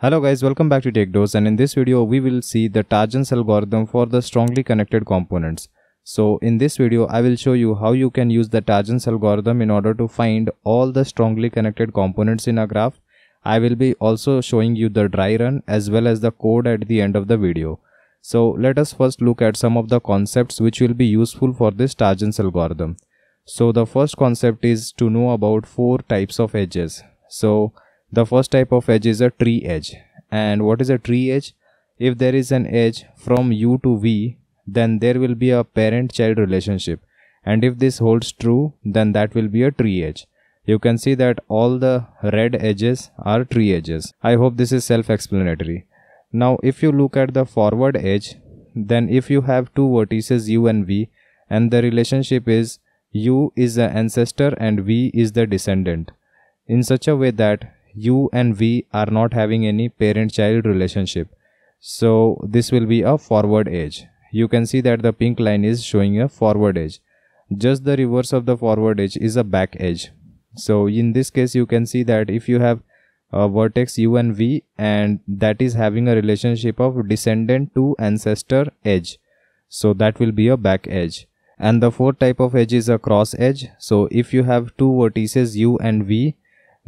Hello guys, welcome back to TechDose and in this video we will see the Tarjan's algorithm for the strongly connected components. So in this video I will show you how you can use the Tarjan's algorithm in order to find all the strongly connected components in a graph. I will be also showing you the dry run as well as the code at the end of the video. So let us first look at some of the concepts which will be useful for this Tarjan's algorithm. So the first concept is to know about four types of edges. So the first type of edge is a tree edge. And what is a tree edge? If there is an edge from U to V, then there will be a parent-child relationship. And if this holds true, then that will be a tree edge. You can see that all the red edges are tree edges. I hope this is self-explanatory. Now, if you look at the forward edge, then if you have two vertices U and V, and the relationship is U is the ancestor and V is the descendant in such a way that you and we are not having any parent child relationship so this will be a forward edge you can see that the pink line is showing a forward edge just the reverse of the forward edge is a back edge so in this case you can see that if you have a vertex u and v and that is having a relationship of descendant to ancestor edge so that will be a back edge and the fourth type of edge is a cross edge so if you have two vertices u and v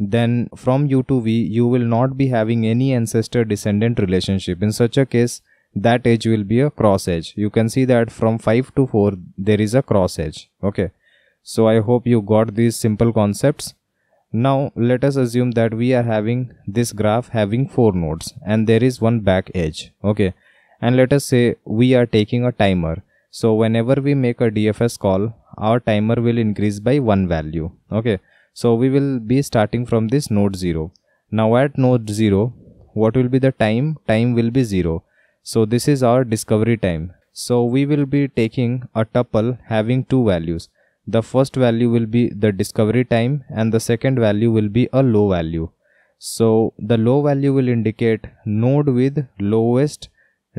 then from U to V, you will not be having any ancestor descendant relationship. In such a case, that edge will be a cross edge. You can see that from 5 to 4, there is a cross edge. Okay. So I hope you got these simple concepts. Now let us assume that we are having this graph having 4 nodes and there is one back edge. Okay. And let us say we are taking a timer. So whenever we make a DFS call, our timer will increase by one value. Okay. So we will be starting from this node 0. Now at node 0, what will be the time? Time will be 0. So this is our discovery time. So we will be taking a tuple having two values. The first value will be the discovery time and the second value will be a low value. So the low value will indicate node with lowest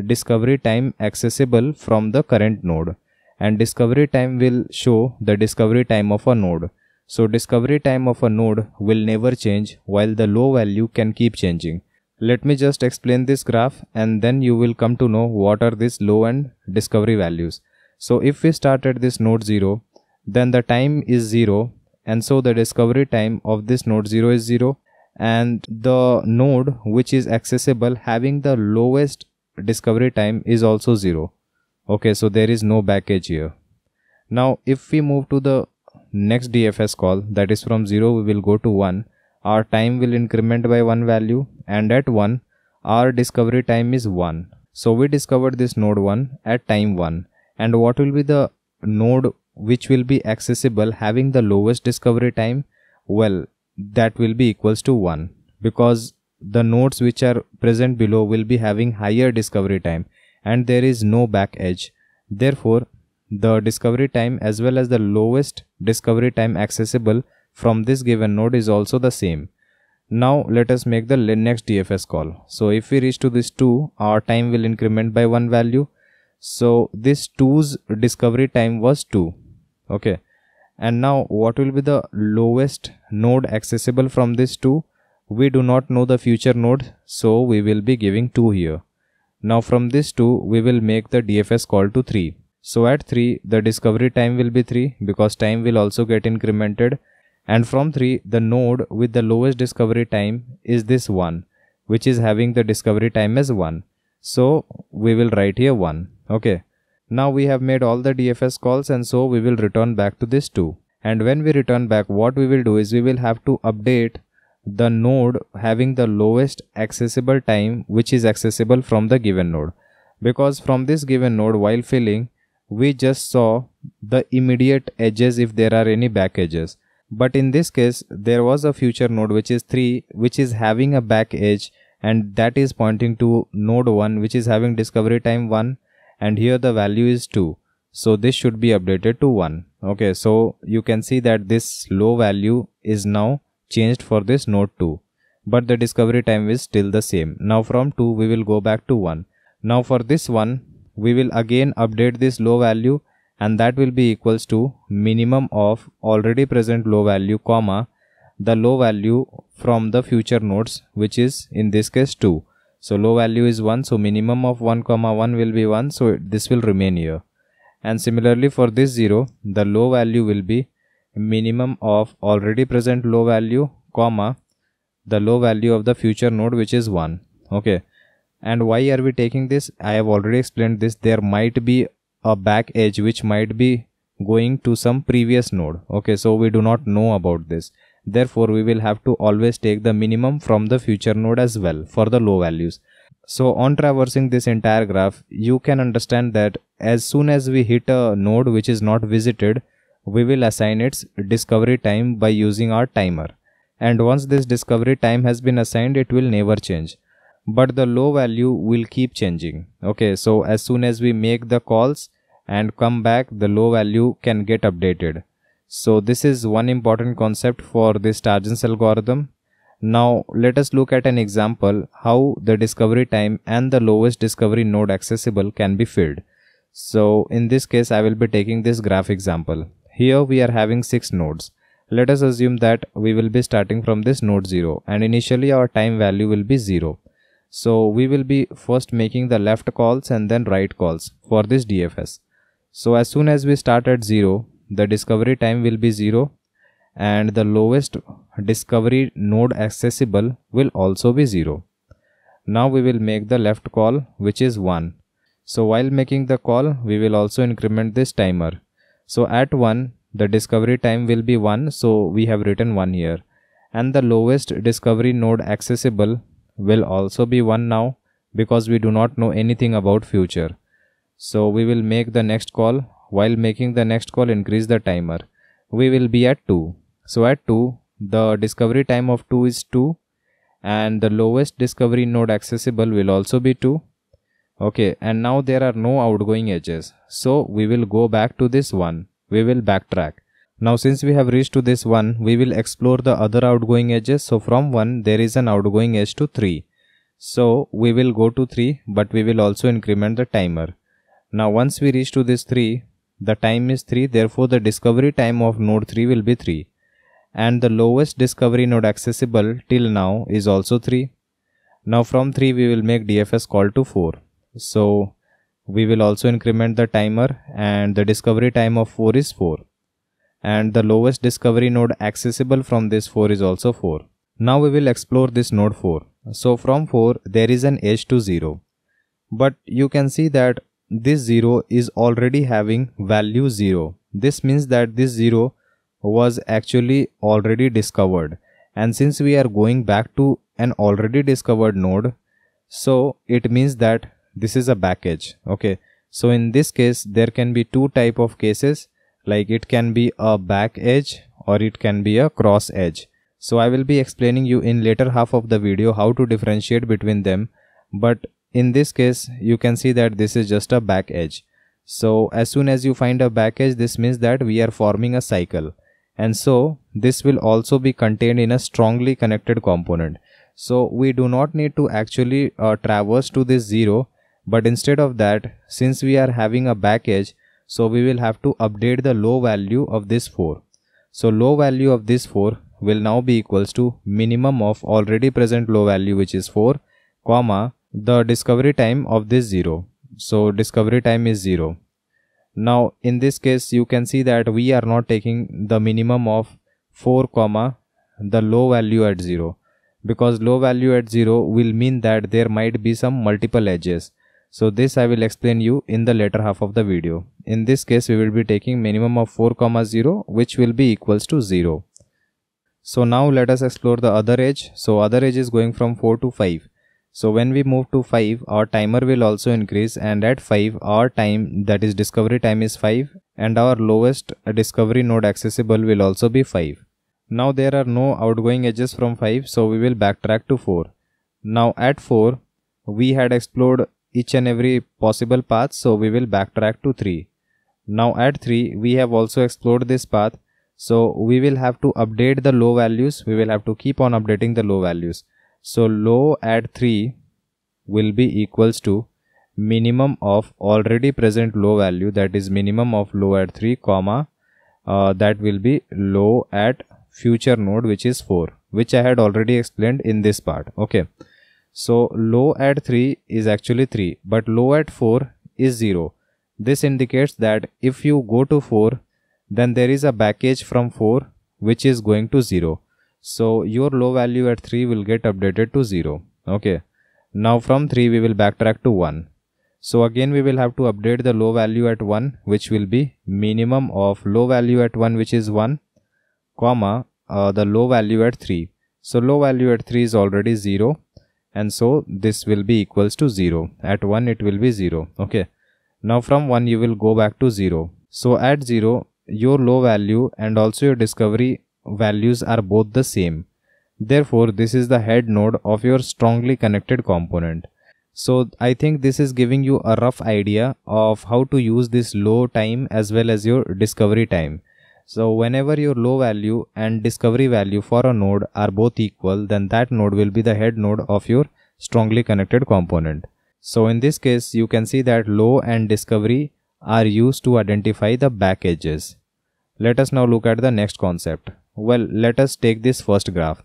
discovery time accessible from the current node and discovery time will show the discovery time of a node. So discovery time of a node will never change while the low value can keep changing. Let me just explain this graph and then you will come to know what are these low and discovery values. So if we start at this node 0, then the time is 0 and so the discovery time of this node 0 is 0 and the node which is accessible having the lowest discovery time is also 0 okay so there is no back edge here now if we move to the next DFS call that is from 0 we will go to 1 our time will increment by one value and at 1 our discovery time is 1 so we discovered this node 1 at time 1 and what will be the node which will be accessible having the lowest discovery time well that will be equals to 1 because the nodes which are present below will be having higher discovery time and there is no back edge therefore the discovery time as well as the lowest discovery time accessible from this given node is also the same. Now let us make the next DFS call. So if we reach to this 2, our time will increment by one value. So this 2's discovery time was 2. Okay. And now what will be the lowest node accessible from this 2? We do not know the future node. So we will be giving 2 here. Now from this 2, we will make the DFS call to 3. So at 3, the discovery time will be 3 because time will also get incremented. And from 3, the node with the lowest discovery time is this 1, which is having the discovery time as 1. So we will write here 1. Okay. Now we have made all the DFS calls and so we will return back to this 2. And when we return back, what we will do is we will have to update the node having the lowest accessible time which is accessible from the given node. Because from this given node while filling, we just saw the immediate edges if there are any back edges but in this case there was a future node which is 3 which is having a back edge and that is pointing to node 1 which is having discovery time 1 and here the value is 2 so this should be updated to 1 okay so you can see that this low value is now changed for this node 2 but the discovery time is still the same now from 2 we will go back to 1 now for this one we will again update this low value and that will be equals to minimum of already present low value comma the low value from the future nodes which is in this case 2 so low value is 1 so minimum of 1 comma 1 will be 1 so this will remain here and similarly for this 0 the low value will be minimum of already present low value comma the low value of the future node which is 1 okay and why are we taking this i have already explained this there might be a back edge which might be going to some previous node okay so we do not know about this therefore we will have to always take the minimum from the future node as well for the low values so on traversing this entire graph you can understand that as soon as we hit a node which is not visited we will assign its discovery time by using our timer and once this discovery time has been assigned it will never change but the low value will keep changing okay so as soon as we make the calls and come back the low value can get updated so this is one important concept for this targens algorithm now let us look at an example how the discovery time and the lowest discovery node accessible can be filled so in this case i will be taking this graph example here we are having six nodes let us assume that we will be starting from this node 0 and initially our time value will be 0 so we will be first making the left calls and then right calls for this DFS so as soon as we start at 0 the discovery time will be 0 and the lowest discovery node accessible will also be 0 now we will make the left call which is 1 so while making the call we will also increment this timer so at 1 the discovery time will be 1 so we have written 1 here and the lowest discovery node accessible will also be 1 now because we do not know anything about future. So we will make the next call. While making the next call, increase the timer. We will be at 2. So at 2, the discovery time of 2 is 2 and the lowest discovery node accessible will also be 2. Okay, and now there are no outgoing edges. So we will go back to this one. We will backtrack. Now since we have reached to this 1, we will explore the other outgoing edges. So from 1, there is an outgoing edge to 3. So we will go to 3, but we will also increment the timer. Now once we reach to this 3, the time is 3, therefore the discovery time of node 3 will be 3. And the lowest discovery node accessible till now is also 3. Now from 3 we will make DFS call to 4. So we will also increment the timer and the discovery time of 4 is 4 and the lowest discovery node accessible from this 4 is also 4. Now we will explore this node 4. So from 4 there is an edge to 0. But you can see that this 0 is already having value 0. This means that this 0 was actually already discovered and since we are going back to an already discovered node so it means that this is a back edge okay so in this case there can be two type of cases like it can be a back edge or it can be a cross edge so i will be explaining you in later half of the video how to differentiate between them but in this case you can see that this is just a back edge so as soon as you find a back edge this means that we are forming a cycle and so this will also be contained in a strongly connected component so we do not need to actually uh, traverse to this zero but instead of that since we are having a back edge so we will have to update the low value of this 4. So low value of this 4 will now be equals to minimum of already present low value which is 4 comma the discovery time of this 0. So discovery time is 0. Now in this case you can see that we are not taking the minimum of 4 comma the low value at 0 because low value at 0 will mean that there might be some multiple edges so this I will explain you in the later half of the video. In this case, we will be taking minimum of 4 0 which will be equals to 0. So now let us explore the other edge. So other edge is going from 4 to 5. So when we move to 5, our timer will also increase and at 5, our time that is discovery time is 5 and our lowest discovery node accessible will also be 5. Now there are no outgoing edges from 5 so we will backtrack to 4. Now at 4, we had explored each and every possible path so we will backtrack to 3. Now at 3 we have also explored this path so we will have to update the low values we will have to keep on updating the low values. So low at 3 will be equals to minimum of already present low value that is minimum of low at 3 comma uh, that will be low at future node which is 4 which I had already explained in this part okay so low at 3 is actually 3 but low at 4 is 0. This indicates that if you go to 4 then there is a backage from 4 which is going to 0. So your low value at 3 will get updated to 0. Okay. Now from 3 we will backtrack to 1. So again we will have to update the low value at 1 which will be minimum of low value at 1 which is 1 comma uh, the low value at 3. So low value at 3 is already 0 and so this will be equals to 0 at 1 it will be 0 okay now from 1 you will go back to 0 so at 0 your low value and also your discovery values are both the same therefore this is the head node of your strongly connected component so I think this is giving you a rough idea of how to use this low time as well as your discovery time. So whenever your low value and discovery value for a node are both equal, then that node will be the head node of your strongly connected component. So in this case, you can see that low and discovery are used to identify the back edges. Let us now look at the next concept. Well, let us take this first graph.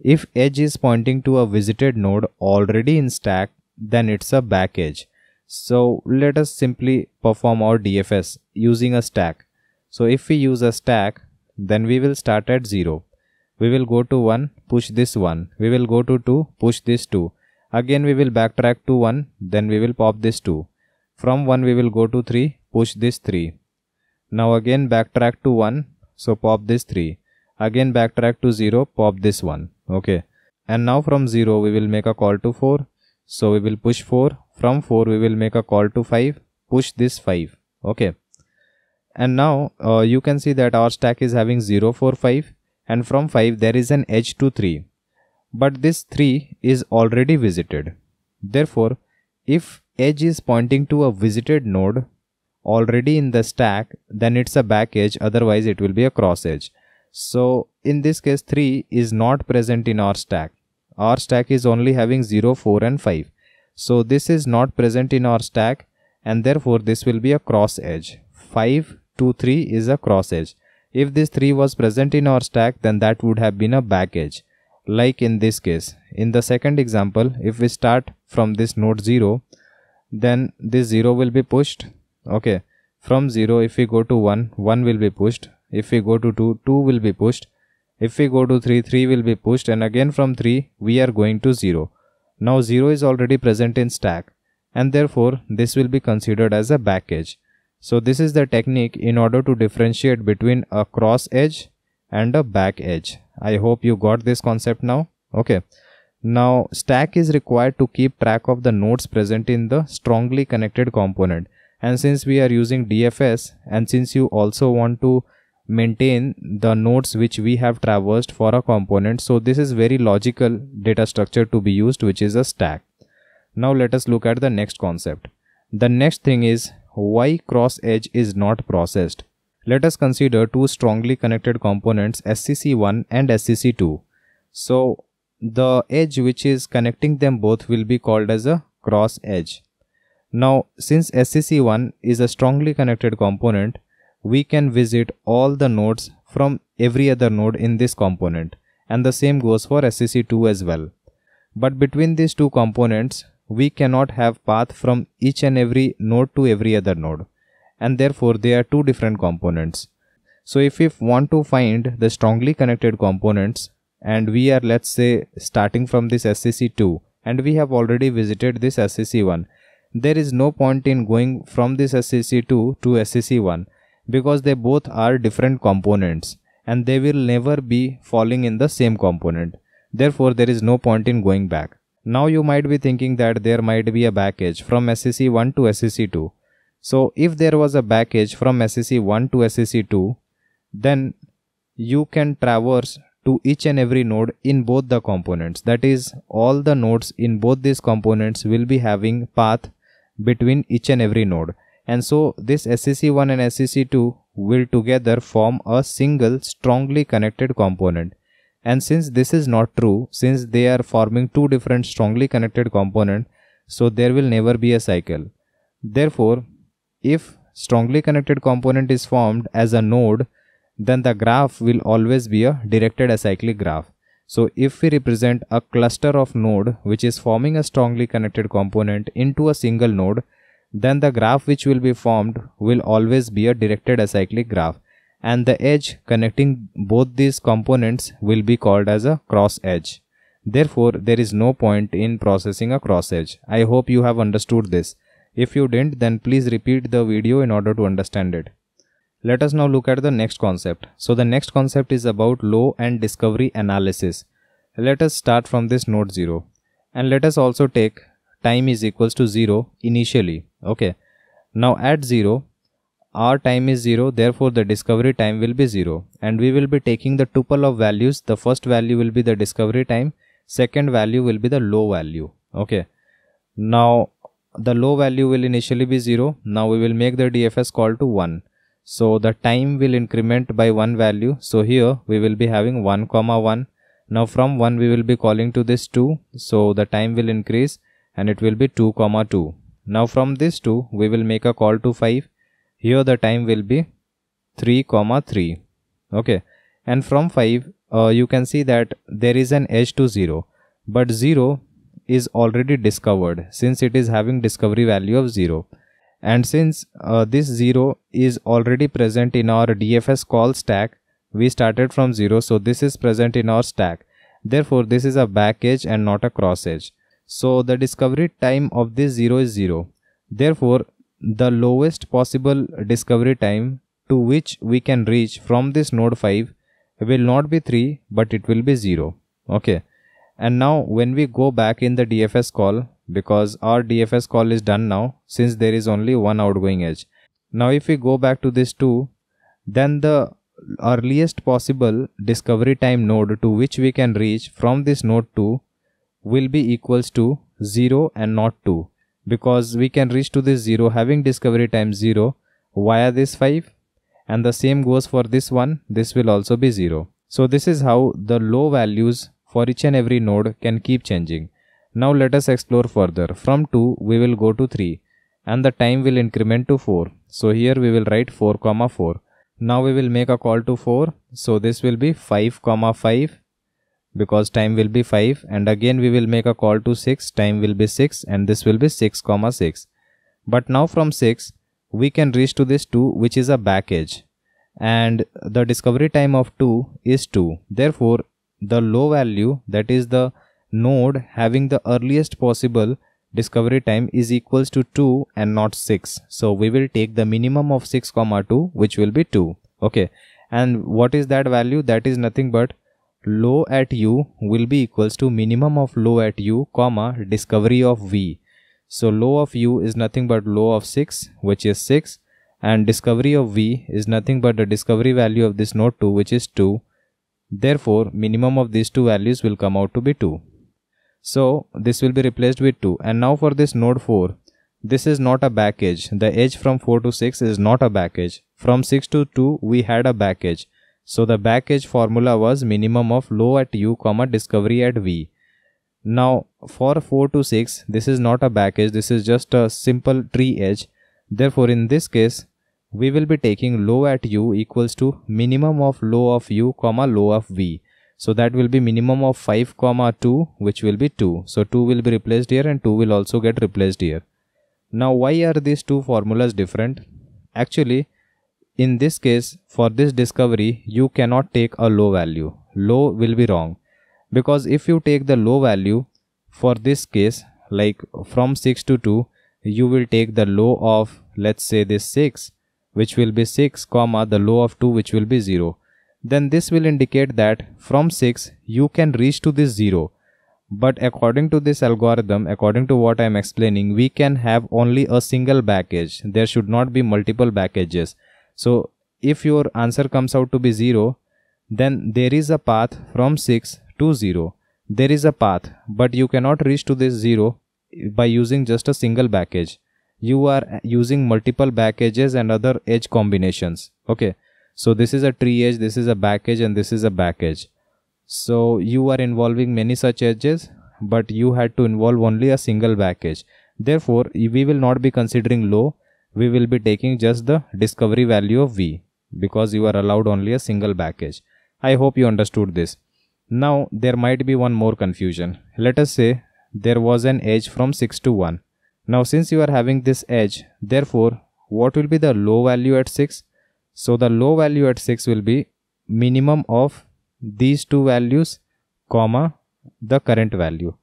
If edge is pointing to a visited node already in stack, then it's a back edge. So let us simply perform our DFS using a stack. So if we use a stack, then we will start at 0. We will go to 1, push this 1. We will go to 2, push this 2. Again we will backtrack to 1, then we will pop this 2. From 1 we will go to 3, push this 3. Now again backtrack to 1, so pop this 3. Again backtrack to 0, pop this 1. Okay. And now from 0 we will make a call to 4. So we will push 4. From 4 we will make a call to 5, push this 5. Okay and now uh, you can see that our stack is having 0 4 5 and from 5 there is an edge to 3 but this 3 is already visited therefore if edge is pointing to a visited node already in the stack then it's a back edge otherwise it will be a cross edge so in this case 3 is not present in our stack our stack is only having 0 4 and 5 so this is not present in our stack and therefore this will be a cross edge 5 2, 3 is a cross edge. If this 3 was present in our stack, then that would have been a back edge. Like in this case, in the second example, if we start from this node 0, then this 0 will be pushed. Okay, from 0, if we go to 1, 1 will be pushed. If we go to 2, 2 will be pushed. If we go to 3, 3 will be pushed and again from 3, we are going to 0. Now 0 is already present in stack and therefore this will be considered as a back edge. So this is the technique in order to differentiate between a cross edge and a back edge. I hope you got this concept now. Okay. Now stack is required to keep track of the nodes present in the strongly connected component. And since we are using DFS and since you also want to maintain the nodes which we have traversed for a component. So this is very logical data structure to be used which is a stack. Now let us look at the next concept. The next thing is why cross edge is not processed. Let us consider two strongly connected components SCC1 and SCC2. So the edge which is connecting them both will be called as a cross edge. Now since SCC1 is a strongly connected component, we can visit all the nodes from every other node in this component and the same goes for SCC2 as well. But between these two components, we cannot have path from each and every node to every other node and therefore they are two different components. So if we want to find the strongly connected components and we are let's say starting from this SCC2 and we have already visited this SCC1 there is no point in going from this SCC2 to SCC1 because they both are different components and they will never be falling in the same component. Therefore, there is no point in going back. Now you might be thinking that there might be a back edge from SEC1 to SEC2. So if there was a back edge from SEC1 to SEC2, then you can traverse to each and every node in both the components. That is, all the nodes in both these components will be having path between each and every node. And so this SEC1 and SEC2 will together form a single strongly connected component. And since this is not true, since they are forming two different strongly connected component, so there will never be a cycle. Therefore, if strongly connected component is formed as a node, then the graph will always be a directed acyclic graph. So if we represent a cluster of node which is forming a strongly connected component into a single node, then the graph which will be formed will always be a directed acyclic graph and the edge connecting both these components will be called as a cross edge. Therefore, there is no point in processing a cross edge. I hope you have understood this. If you didn't, then please repeat the video in order to understand it. Let us now look at the next concept. So the next concept is about low and discovery analysis. Let us start from this node 0 and let us also take time is equals to 0 initially. Okay. Now at 0, our time is 0 therefore the discovery time will be 0 and we will be taking the tuple of values the first value will be the discovery time second value will be the low value okay now the low value will initially be 0 now we will make the dfs call to 1 so the time will increment by one value so here we will be having 1 comma 1 now from 1 we will be calling to this 2 so the time will increase and it will be 2 comma 2 now from this 2 we will make a call to 5 here the time will be 3 comma 3 okay and from 5 uh, you can see that there is an edge to 0 but 0 is already discovered since it is having discovery value of 0 and since uh, this 0 is already present in our DFS call stack we started from 0 so this is present in our stack therefore this is a back edge and not a cross edge so the discovery time of this 0 is 0 therefore the lowest possible discovery time to which we can reach from this node 5 will not be 3 but it will be 0 okay and now when we go back in the DFS call because our DFS call is done now since there is only one outgoing edge now if we go back to this 2 then the earliest possible discovery time node to which we can reach from this node 2 will be equals to 0 and not 2 because we can reach to this 0 having discovery time 0 via this 5 and the same goes for this one this will also be 0. So this is how the low values for each and every node can keep changing. Now let us explore further. From 2 we will go to 3 and the time will increment to 4. So here we will write 4 comma 4. Now we will make a call to 4. So this will be 5 comma 5 because time will be 5 and again we will make a call to 6 time will be 6 and this will be 6 comma 6 but now from 6 we can reach to this 2 which is a back edge and the discovery time of 2 is 2 therefore the low value that is the node having the earliest possible discovery time is equals to 2 and not 6 so we will take the minimum of 6 comma 2 which will be 2 okay and what is that value that is nothing but low at u will be equals to minimum of low at u comma discovery of v. So low of u is nothing but low of 6 which is 6 and discovery of v is nothing but the discovery value of this node 2 which is 2. Therefore minimum of these two values will come out to be 2. So this will be replaced with 2 and now for this node 4 this is not a back edge. The edge from 4 to 6 is not a back edge. From 6 to 2 we had a back edge. So the back edge formula was minimum of low at u comma discovery at v. Now for 4 to 6 this is not a back edge this is just a simple tree edge. Therefore in this case we will be taking low at u equals to minimum of low of u comma low of v. So that will be minimum of 5 comma 2 which will be 2. So 2 will be replaced here and 2 will also get replaced here. Now why are these two formulas different? Actually in this case, for this discovery, you cannot take a low value. Low will be wrong because if you take the low value for this case, like from 6 to 2, you will take the low of let's say this 6 which will be 6 comma the low of 2 which will be 0 then this will indicate that from 6 you can reach to this 0 but according to this algorithm according to what i am explaining we can have only a single back edge there should not be multiple back edges so if your answer comes out to be 0, then there is a path from 6 to 0. There is a path, but you cannot reach to this 0 by using just a single back edge. You are using multiple back edges and other edge combinations. Okay, so this is a tree edge, this is a back edge, and this is a back edge. So you are involving many such edges, but you had to involve only a single back edge. Therefore, we will not be considering low we will be taking just the discovery value of v because you are allowed only a single package. I hope you understood this. Now there might be one more confusion. Let us say there was an edge from 6 to 1. Now since you are having this edge, therefore what will be the low value at 6? So the low value at 6 will be minimum of these two values comma the current value.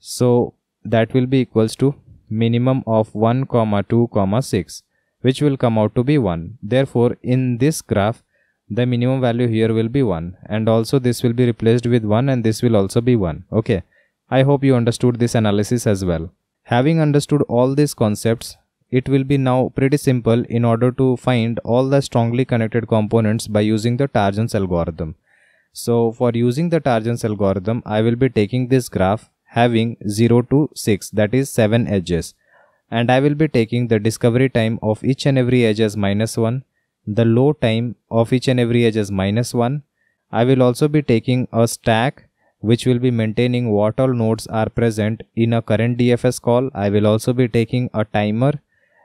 So that will be equals to minimum of 1, comma 2, comma 6 which will come out to be 1. Therefore, in this graph, the minimum value here will be 1 and also this will be replaced with 1 and this will also be 1. Okay, I hope you understood this analysis as well. Having understood all these concepts, it will be now pretty simple in order to find all the strongly connected components by using the Tarjan's algorithm. So for using the Tarjan's algorithm, I will be taking this graph having 0 to 6 that is 7 edges and I will be taking the discovery time of each and every edge as minus 1 the low time of each and every edge as minus 1 I will also be taking a stack which will be maintaining what all nodes are present in a current DFS call. I will also be taking a timer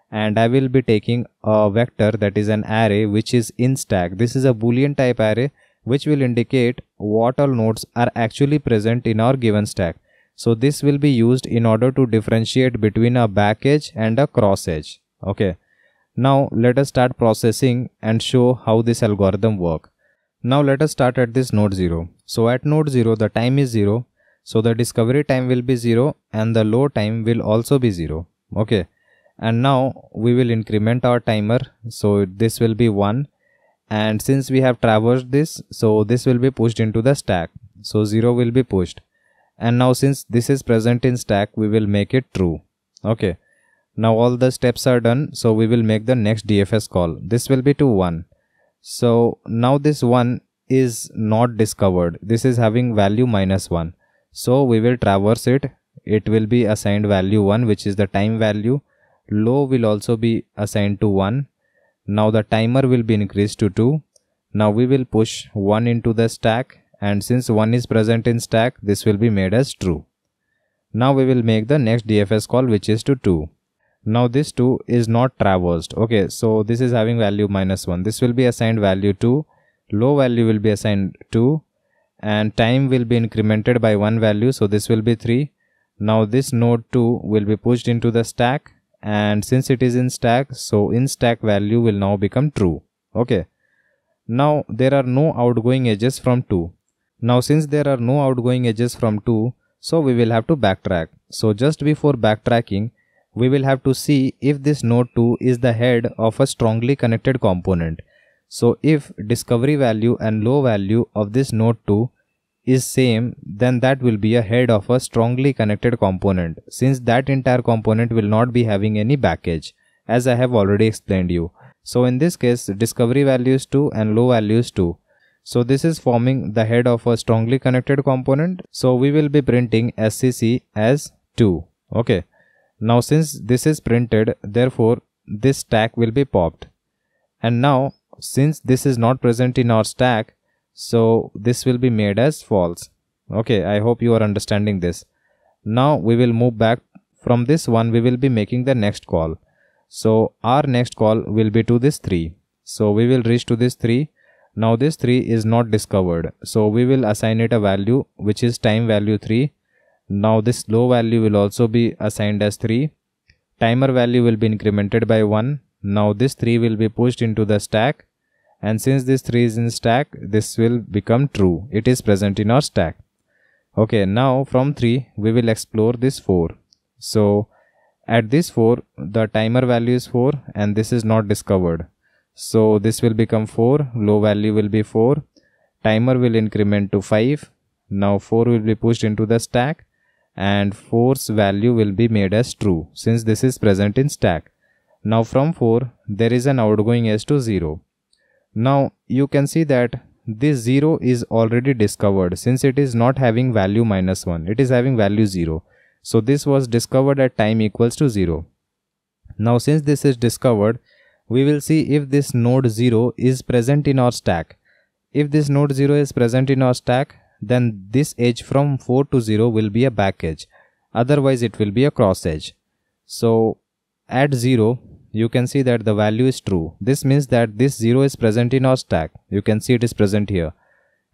and I will be taking a vector that is an array which is in stack. This is a boolean type array which will indicate what all nodes are actually present in our given stack. So this will be used in order to differentiate between a back edge and a cross edge. Okay. Now let us start processing and show how this algorithm work. Now let us start at this node 0. So at node 0 the time is 0. So the discovery time will be 0 and the load time will also be 0. Okay. And now we will increment our timer. So this will be 1 and since we have traversed this so this will be pushed into the stack so 0 will be pushed and now since this is present in stack we will make it true okay now all the steps are done so we will make the next dfs call this will be to 1 so now this 1 is not discovered this is having value minus 1 so we will traverse it it will be assigned value 1 which is the time value low will also be assigned to 1 now the timer will be increased to 2 now we will push 1 into the stack and since 1 is present in stack this will be made as true. Now we will make the next DFS call which is to 2. Now this 2 is not traversed. Okay, so this is having value minus 1. This will be assigned value 2, low value will be assigned 2 and time will be incremented by 1 value so this will be 3. Now this node 2 will be pushed into the stack and since it is in stack so in stack value will now become true. Okay. Now there are no outgoing edges from 2 now since there are no outgoing edges from 2, so we will have to backtrack. So just before backtracking, we will have to see if this node 2 is the head of a strongly connected component. So if discovery value and low value of this node 2 is same, then that will be a head of a strongly connected component since that entire component will not be having any back edge as I have already explained you. So in this case, discovery values 2 and low values 2. So this is forming the head of a strongly connected component. So we will be printing SCC as 2. Okay. Now since this is printed, therefore this stack will be popped. And now since this is not present in our stack, so this will be made as false. Okay, I hope you are understanding this. Now we will move back from this one we will be making the next call. So our next call will be to this 3. So we will reach to this 3 now this 3 is not discovered. So we will assign it a value which is time value 3. Now this low value will also be assigned as 3. Timer value will be incremented by 1. Now this 3 will be pushed into the stack. And since this 3 is in stack, this will become true. It is present in our stack. Okay, now from 3, we will explore this 4. So at this 4, the timer value is 4 and this is not discovered so this will become 4 low value will be 4 timer will increment to 5 now 4 will be pushed into the stack and 4's value will be made as true since this is present in stack now from 4 there is an outgoing s to 0 now you can see that this 0 is already discovered since it is not having value minus 1 it is having value 0 so this was discovered at time equals to 0 now since this is discovered we will see if this node 0 is present in our stack. If this node 0 is present in our stack, then this edge from 4 to 0 will be a back edge. Otherwise, it will be a cross edge. So at 0, you can see that the value is true. This means that this 0 is present in our stack. You can see it is present here.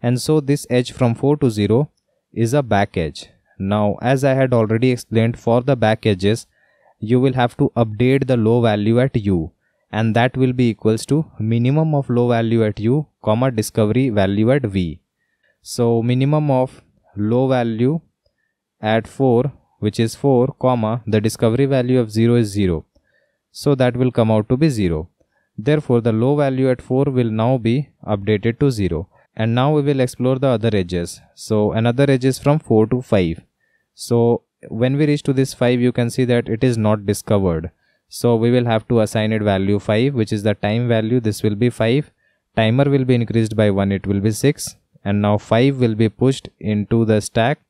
And so this edge from 4 to 0 is a back edge. Now, as I had already explained for the back edges, you will have to update the low value at u and that will be equals to minimum of low value at u comma discovery value at v. So minimum of low value at 4 which is 4 comma the discovery value of 0 is 0. So that will come out to be 0. Therefore the low value at 4 will now be updated to 0. And now we will explore the other edges. So another edge is from 4 to 5. So when we reach to this 5 you can see that it is not discovered so we will have to assign it value 5 which is the time value this will be 5 timer will be increased by 1 it will be 6 and now 5 will be pushed into the stack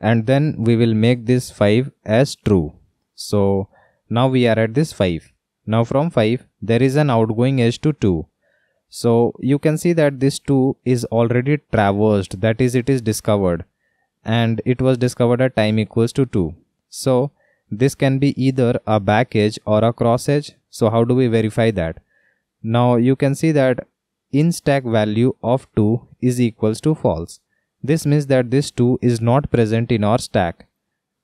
and then we will make this 5 as true so now we are at this 5 now from 5 there is an outgoing edge to 2 so you can see that this 2 is already traversed that is it is discovered and it was discovered at time equals to 2 so this can be either a back edge or a cross edge. So how do we verify that? Now you can see that in stack value of 2 is equals to false. This means that this 2 is not present in our stack.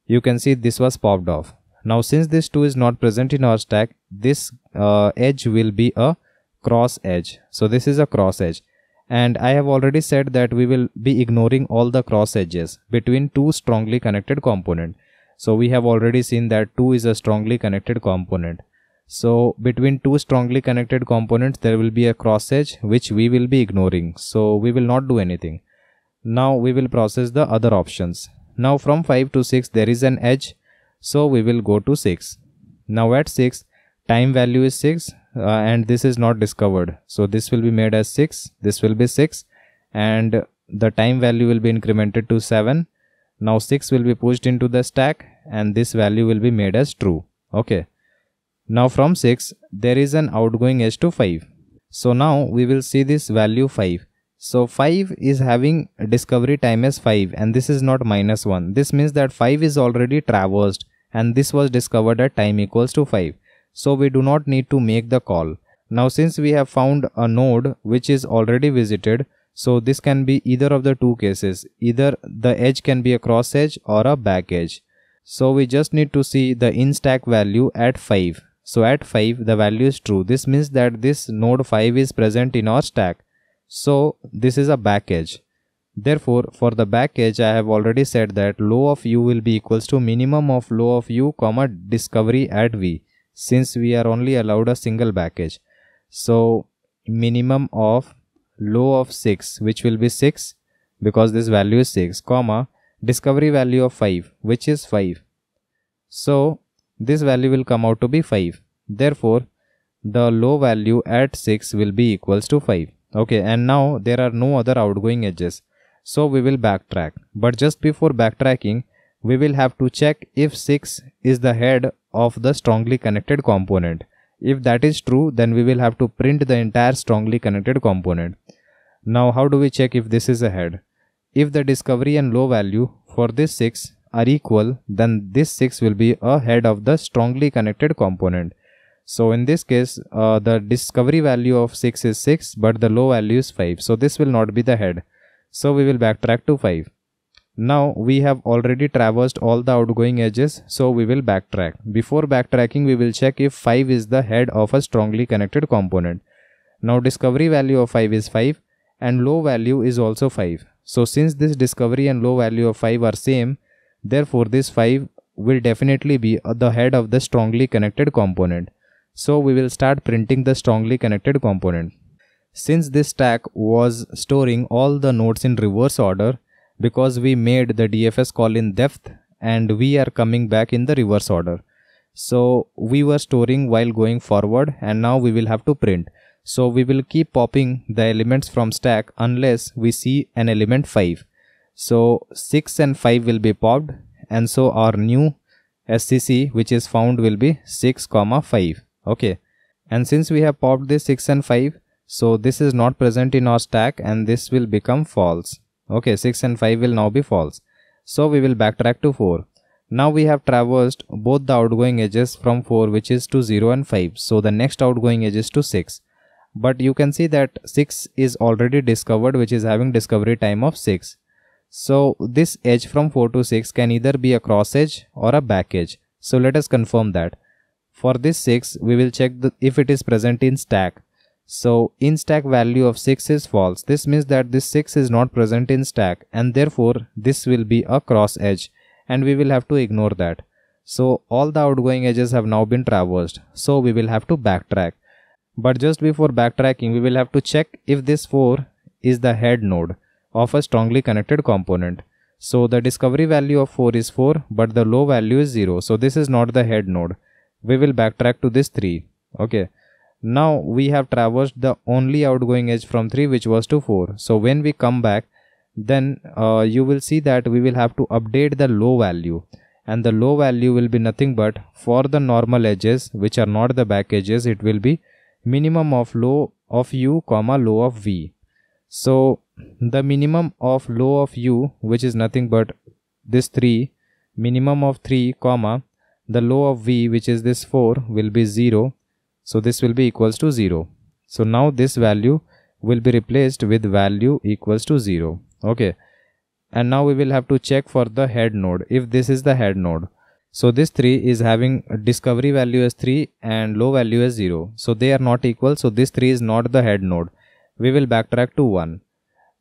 You can see this was popped off. Now since this 2 is not present in our stack, this uh, edge will be a cross edge. So this is a cross edge. And I have already said that we will be ignoring all the cross edges between two strongly connected component. So we have already seen that 2 is a strongly connected component. So between two strongly connected components, there will be a cross edge which we will be ignoring. So we will not do anything. Now we will process the other options. Now from 5 to 6, there is an edge. So we will go to 6. Now at 6, time value is 6 uh, and this is not discovered. So this will be made as 6. This will be 6 and the time value will be incremented to 7. Now 6 will be pushed into the stack and this value will be made as true okay now from 6 there is an outgoing edge to 5 so now we will see this value 5 so 5 is having discovery time as 5 and this is not minus 1 this means that 5 is already traversed and this was discovered at time equals to 5 so we do not need to make the call now since we have found a node which is already visited so this can be either of the two cases either the edge can be a cross edge or a back edge so we just need to see the in stack value at 5. So at 5 the value is true. This means that this node 5 is present in our stack. So this is a back edge. Therefore for the back edge I have already said that low of u will be equals to minimum of low of u comma discovery at v since we are only allowed a single back edge. So minimum of low of 6 which will be 6 because this value is 6 comma discovery value of 5 which is 5. So this value will come out to be 5. Therefore the low value at 6 will be equals to 5. Okay and now there are no other outgoing edges. So we will backtrack. But just before backtracking we will have to check if 6 is the head of the strongly connected component. If that is true then we will have to print the entire strongly connected component. Now how do we check if this is a head? If the discovery and low value for this 6 are equal, then this 6 will be ahead of the strongly connected component. So in this case, uh, the discovery value of 6 is 6, but the low value is 5. So this will not be the head. So we will backtrack to 5. Now we have already traversed all the outgoing edges, so we will backtrack. Before backtracking, we will check if 5 is the head of a strongly connected component. Now discovery value of 5 is 5 and low value is also 5. So since this discovery and low value of 5 are same, therefore this 5 will definitely be at the head of the strongly connected component. So we will start printing the strongly connected component. Since this stack was storing all the nodes in reverse order, because we made the DFS call in depth and we are coming back in the reverse order. So we were storing while going forward and now we will have to print. So we will keep popping the elements from stack unless we see an element 5. So 6 and 5 will be popped and so our new SCC which is found will be 6 comma 5. Okay. And since we have popped this 6 and 5 so this is not present in our stack and this will become false. Okay 6 and 5 will now be false. So we will backtrack to 4. Now we have traversed both the outgoing edges from 4 which is to 0 and 5. So the next outgoing edge is to 6 but you can see that 6 is already discovered which is having discovery time of 6 so this edge from 4 to 6 can either be a cross edge or a back edge so let us confirm that for this 6 we will check the, if it is present in stack so in stack value of 6 is false this means that this 6 is not present in stack and therefore this will be a cross edge and we will have to ignore that so all the outgoing edges have now been traversed so we will have to backtrack but just before backtracking, we will have to check if this 4 is the head node of a strongly connected component. So the discovery value of 4 is 4, but the low value is 0. So this is not the head node. We will backtrack to this 3. Okay. Now we have traversed the only outgoing edge from 3 which was to 4. So when we come back, then uh, you will see that we will have to update the low value and the low value will be nothing but for the normal edges which are not the back edges it will be minimum of low of u comma low of v so the minimum of low of u which is nothing but this 3 minimum of 3 comma the low of v which is this 4 will be 0 so this will be equals to 0 so now this value will be replaced with value equals to 0 okay and now we will have to check for the head node if this is the head node so this 3 is having discovery value as 3 and low value as 0. So they are not equal. So this 3 is not the head node. We will backtrack to 1.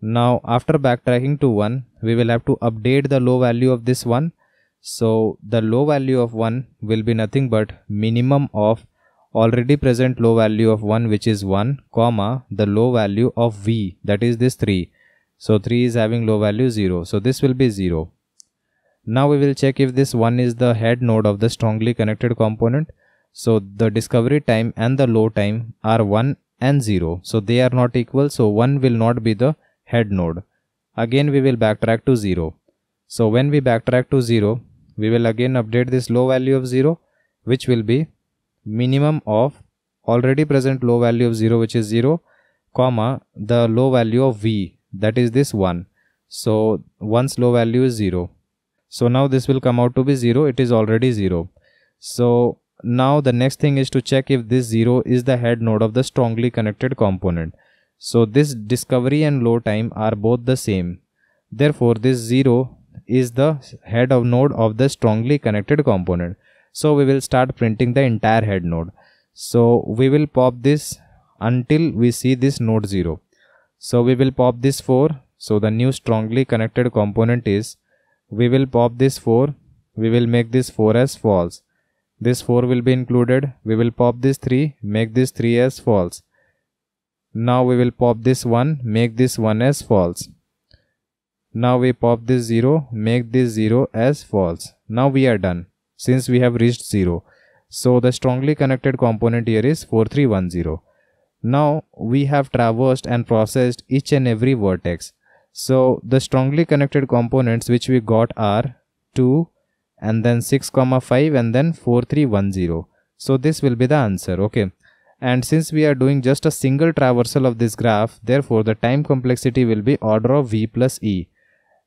Now after backtracking to 1, we will have to update the low value of this 1. So the low value of 1 will be nothing but minimum of already present low value of 1 which is 1 comma the low value of v that is this 3. So 3 is having low value 0. So this will be 0. Now we will check if this one is the head node of the strongly connected component. So the discovery time and the low time are 1 and 0. So they are not equal. So 1 will not be the head node. Again we will backtrack to 0. So when we backtrack to 0, we will again update this low value of 0 which will be minimum of already present low value of 0 which is 0 comma the low value of v that is this 1. So once low value is 0 so now this will come out to be 0 it is already 0 so now the next thing is to check if this 0 is the head node of the strongly connected component so this discovery and low time are both the same therefore this 0 is the head of node of the strongly connected component so we will start printing the entire head node so we will pop this until we see this node 0 so we will pop this 4 so the new strongly connected component is we will pop this 4 we will make this 4 as false this 4 will be included we will pop this 3 make this 3 as false now we will pop this 1 make this 1 as false now we pop this 0 make this 0 as false now we are done since we have reached 0 so the strongly connected component here is 4310 now we have traversed and processed each and every vertex so the strongly connected components which we got are 2 and then 6 comma 5 and then 4310. So this will be the answer. Okay. And since we are doing just a single traversal of this graph, therefore the time complexity will be order of V plus E.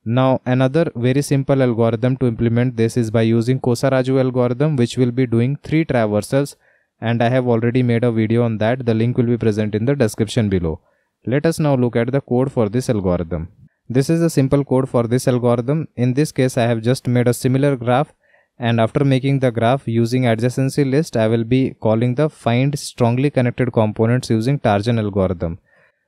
Now another very simple algorithm to implement this is by using Kosaraju algorithm which will be doing 3 traversals and I have already made a video on that. The link will be present in the description below. Let us now look at the code for this algorithm. This is a simple code for this algorithm. In this case, I have just made a similar graph and after making the graph using adjacency list, I will be calling the find strongly connected components using Tarjan algorithm.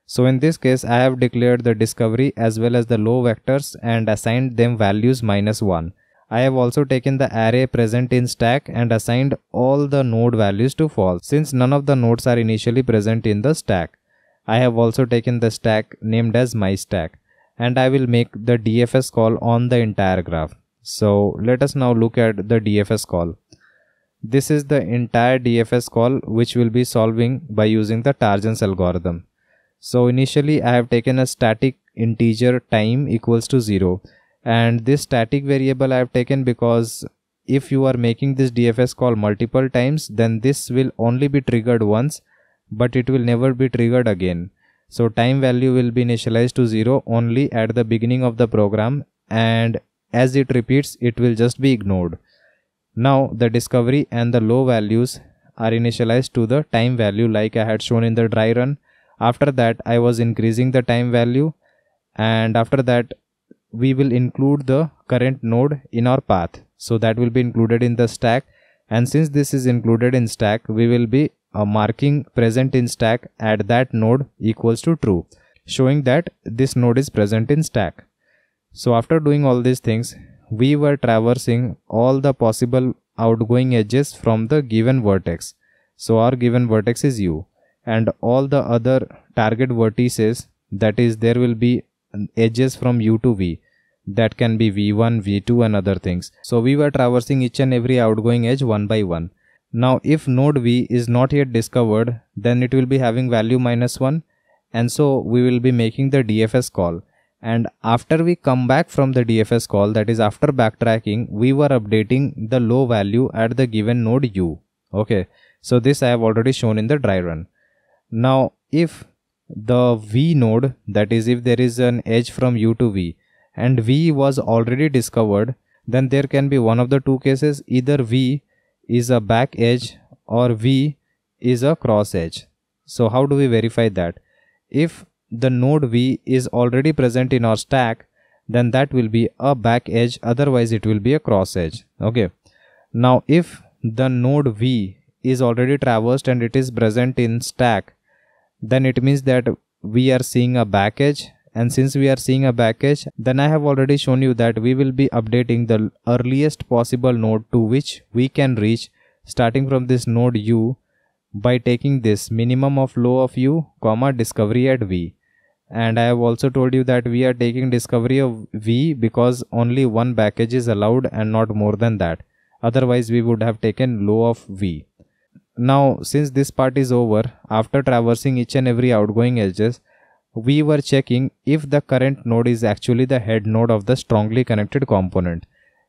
So in this case, I have declared the discovery as well as the low vectors and assigned them values minus 1. I have also taken the array present in stack and assigned all the node values to false since none of the nodes are initially present in the stack. I have also taken the stack named as my stack and I will make the DFS call on the entire graph. So let us now look at the DFS call. This is the entire DFS call which will be solving by using the Tarjan's algorithm. So initially I have taken a static integer time equals to 0 and this static variable I have taken because if you are making this DFS call multiple times then this will only be triggered once but it will never be triggered again. So time value will be initialized to 0 only at the beginning of the program and as it repeats it will just be ignored. Now the discovery and the low values are initialized to the time value like I had shown in the dry run. After that I was increasing the time value and after that we will include the current node in our path. So that will be included in the stack and since this is included in stack we will be a marking present in stack at that node equals to true showing that this node is present in stack so after doing all these things we were traversing all the possible outgoing edges from the given vertex so our given vertex is u and all the other target vertices that is there will be edges from u to v that can be v1 v2 and other things so we were traversing each and every outgoing edge one by one now if node v is not yet discovered, then it will be having value minus 1 and so we will be making the DFS call. And after we come back from the DFS call, that is after backtracking, we were updating the low value at the given node u. Okay, so this I have already shown in the dry run. Now if the v node, that is if there is an edge from u to v and v was already discovered, then there can be one of the two cases either v is a back edge or V is a cross edge. So how do we verify that? If the node V is already present in our stack, then that will be a back edge, otherwise it will be a cross edge. Okay. Now if the node V is already traversed and it is present in stack, then it means that we are seeing a back edge and since we are seeing a package then I have already shown you that we will be updating the earliest possible node to which we can reach starting from this node u by taking this minimum of low of u comma discovery at v and I have also told you that we are taking discovery of v because only one package is allowed and not more than that otherwise we would have taken low of v. Now since this part is over after traversing each and every outgoing edges we were checking if the current node is actually the head node of the strongly connected component.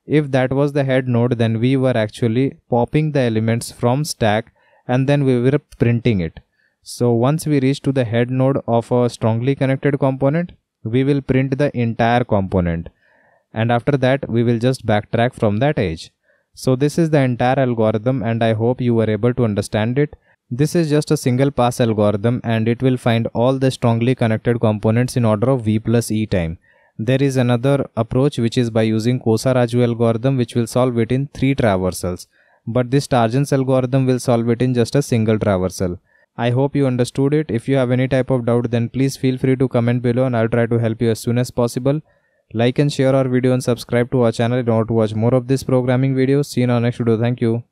If that was the head node, then we were actually popping the elements from stack and then we were printing it. So once we reach to the head node of a strongly connected component, we will print the entire component. And after that, we will just backtrack from that edge. So this is the entire algorithm and I hope you were able to understand it. This is just a single pass algorithm and it will find all the strongly connected components in order of V plus E time. There is another approach which is by using Kosa-Raju algorithm which will solve it in 3 traversals. But this Tarjan's algorithm will solve it in just a single traversal. I hope you understood it. If you have any type of doubt then please feel free to comment below and I'll try to help you as soon as possible. Like and share our video and subscribe to our channel in order to watch more of this programming videos. See you in our next video. Thank you.